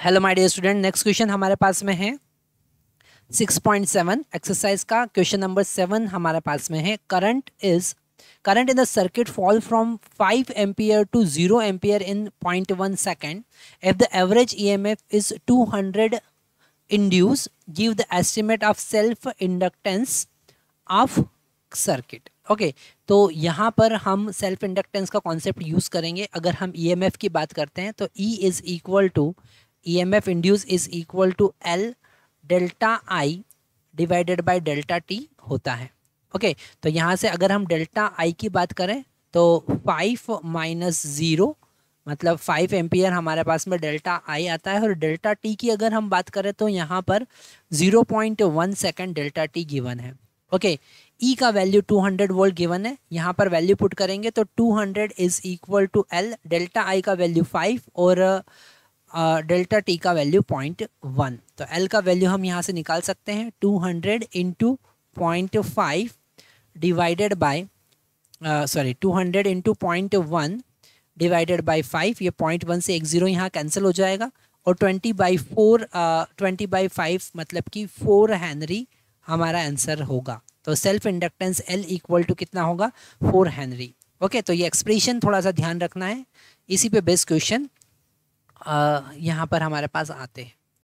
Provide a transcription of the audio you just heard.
hello my dear student next question हमारे पास में है सिक्स पॉइंट सेवन एक्सरसाइज का क्वेश्चन नंबर सेवन हमारे पास में है current is current in the circuit fall from five ampere to zero ampere in point one second if the average E M F is two hundred induce give the estimate of self inductance of circuit okay तो यहाँ पर हम self inductance का concept use करेंगे अगर हम ई M F की बात करते हैं तो E is equal to emf induced is equal to l delta I divided by delta T होता है ओके okay, तो यहाँ से अगर हम डेल्टा आई की बात करें तो फाइव माइनस ज़ीरो मतलब फाइव एम्पियर हमारे पास में डेल्टा आई आता है और डेल्टा टी की अगर हम बात करें तो यहाँ पर zero point one second delta T given है ओके okay, ई e का value two hundred volt given है यहाँ पर वैल्यू पुट करेंगे तो two hundred is equal to L delta I का वैल्यू फाइव और uh, डेल्टा टी का वैल्यू पॉइंट वन तो एल का वैल्यू हम यहाँ से निकाल सकते हैं two hundred into point five divided by sorry two hundred into point one divided by five ये पॉइंट वन से एक ज़ीरो यहाँ कैंसिल हो जाएगा और twenty by four twenty by five मतलब कि फोर हैंनरी हमारा आंसर होगा तो self inductance L equal to कितना होगा फोर हैंनरी ओके तो ये एक्सप्रेशन थोड़ा सा ध्यान रखना है इसी पे बेस्ट क्वेश्चन यहाँ पर हमारे पास आते हैं